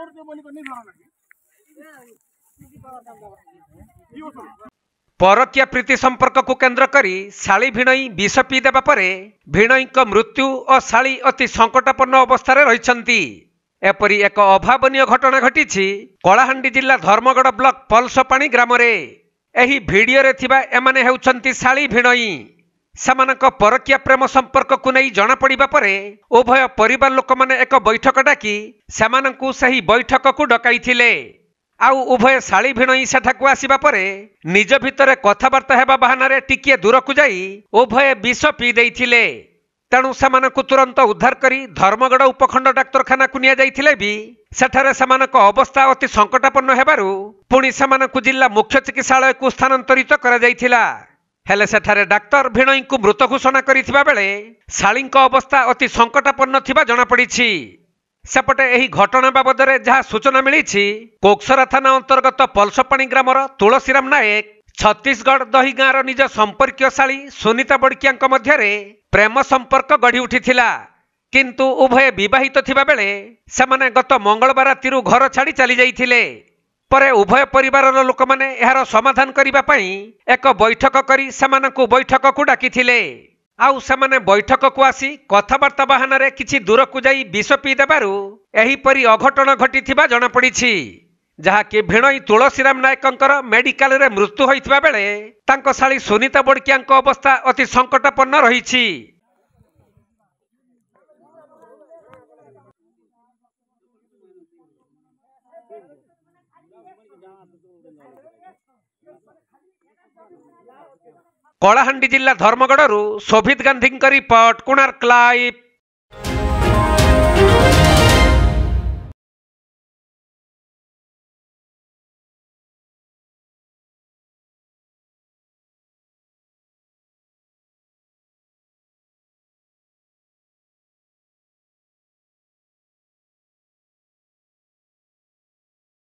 ପରକୀୟା ପ୍ରୀତି ସମ୍ପର୍କକୁ କେନ୍ଦ୍ର କରି ଶାଳି ଭିଣୋଇ ବିଷ ପିଇଦେବା ପରେ ଭିଣୋଇଙ୍କ ମୃତ୍ୟୁ ଓ ଶାଳି ଅତି ସଙ୍କଟାପନ୍ନ ଅବସ୍ଥାରେ ରହିଛନ୍ତି ଏପରି ଏକ ଅଭାବନୀୟ ଘଟଣା ଘଟିଛି କଳାହାଣ୍ଡି ଜିଲ୍ଲା ଧର୍ମଗଡ଼ ବ୍ଲକ ପଲସପାଣି ଗ୍ରାମରେ ଏହି ଭିଡ଼ିଓରେ ଥିବା ଏମାନେ ହେଉଛନ୍ତି ଶାଳି ଭିଣୋଇ ସେମାନଙ୍କ ପରକୀୟ ପ୍ରେମ ସମ୍ପର୍କକୁ ନେଇ ଜଣାପଡ଼ିବା ପରେ ଉଭୟ ପରିବାର ଲୋକମାନେ ଏକ ବୈଠକ ଡାକି ସେମାନଙ୍କୁ ସେହି ବୈଠକକୁ ଡକାଇଥିଲେ ଆଉ ଉଭୟ ଶାଳୀ ଭିଣୋଇ ସେଠାକୁ ଆସିବା ପରେ ନିଜ ଭିତରେ କଥାବାର୍ତ୍ତା ହେବା ବାହାନାରେ ଟିକିଏ ଦୂରକୁ ଯାଇ ଉଭୟ ବିଷ ପିଇ ଦେଇଥିଲେ ତେଣୁ ସେମାନଙ୍କୁ ତୁରନ୍ତ ଉଦ୍ଧାର କରି ଧର୍ମଗଡ଼ ଉପଖଣ୍ଡ ଡାକ୍ତରଖାନାକୁ ନିଆଯାଇଥିଲେ ବି ସେଠାରେ ସେମାନଙ୍କ ଅବସ୍ଥା ଅତି ସଙ୍କଟାପନ୍ନ ହେବାରୁ ପୁଣି ସେମାନଙ୍କୁ ଜିଲ୍ଲା ମୁଖ୍ୟ ଚିକିତ୍ସାଳୟକୁ ସ୍ଥାନାନ୍ତରିତ କରାଯାଇଥିଲା ହେଲେ ସେଠାରେ ଡାକ୍ତର ଭିଣୋଇଙ୍କୁ ମୃତ ଘୋଷଣା କରିଥିବା ବେଳେ ଶାଳୀଙ୍କ ଅବସ୍ଥା ଅତି ସଙ୍କଟାପନ୍ନ ଥିବା ଜଣାପଡ଼ିଛି ସେପଟେ ଏହି ଘଟଣା ବାବଦରେ ଯାହା ସୂଚନା ମିଳିଛି କୋକ୍ସରା ଥାନା ଅନ୍ତର୍ଗତ ପଲସପାଣି ଗ୍ରାମର ତୁଳସୀରାମ ନାୟକ ଛତିଶଗଡ଼ ଦହି ଗାଁର ନିଜ ସମ୍ପର୍କୀୟ ଶାଳୀ ସୁନିତା ବଡ଼କିଆଙ୍କ ମଧ୍ୟରେ ପ୍ରେମ ସମ୍ପର୍କ ଗଢ଼ି ଉଠିଥିଲା କିନ୍ତୁ ଉଭୟ ବିବାହିତ ଥିବାବେଳେ ସେମାନେ ଗତ ମଙ୍ଗଳବାର ରାତିରୁ ଘର ଛାଡ଼ି ଚାଲିଯାଇଥିଲେ ପରେ ଉଭୟ ପରିବାରର ଲୋକମାନେ ଏହାର ସମାଧାନ କରିବା ପାଇଁ ଏକ ବୈଠକ କରି ସେମାନଙ୍କୁ ବୈଠକକୁ ଡାକିଥିଲେ ଆଉ ସେମାନେ ବୈଠକକୁ ଆସି କଥାବାର୍ତ୍ତା ବାହାନରେ କିଛି ଦୂରକୁ ଯାଇ ବିଷ ପିଇଦେବାରୁ ଏହିପରି ଅଘଟଣ ଘଟିଥିବା ଜଣାପଡ଼ିଛି ଯାହାକି ଭିଣୋଇ ତୁଳସୀରାମ ନାୟକଙ୍କର ମେଡିକାଲରେ ମୃତ୍ୟୁ ହୋଇଥିବା ବେଳେ ତାଙ୍କ ଶାଳୀ ସୁନିତା ବଡ଼କିଆଙ୍କ ଅବସ୍ଥା ଅତି ସଙ୍କଟପନ୍ନ ରହିଛି कलाहां जिला धर्मगढ़ शोभित गांधी रिपोर्ट कोणार्क लाइव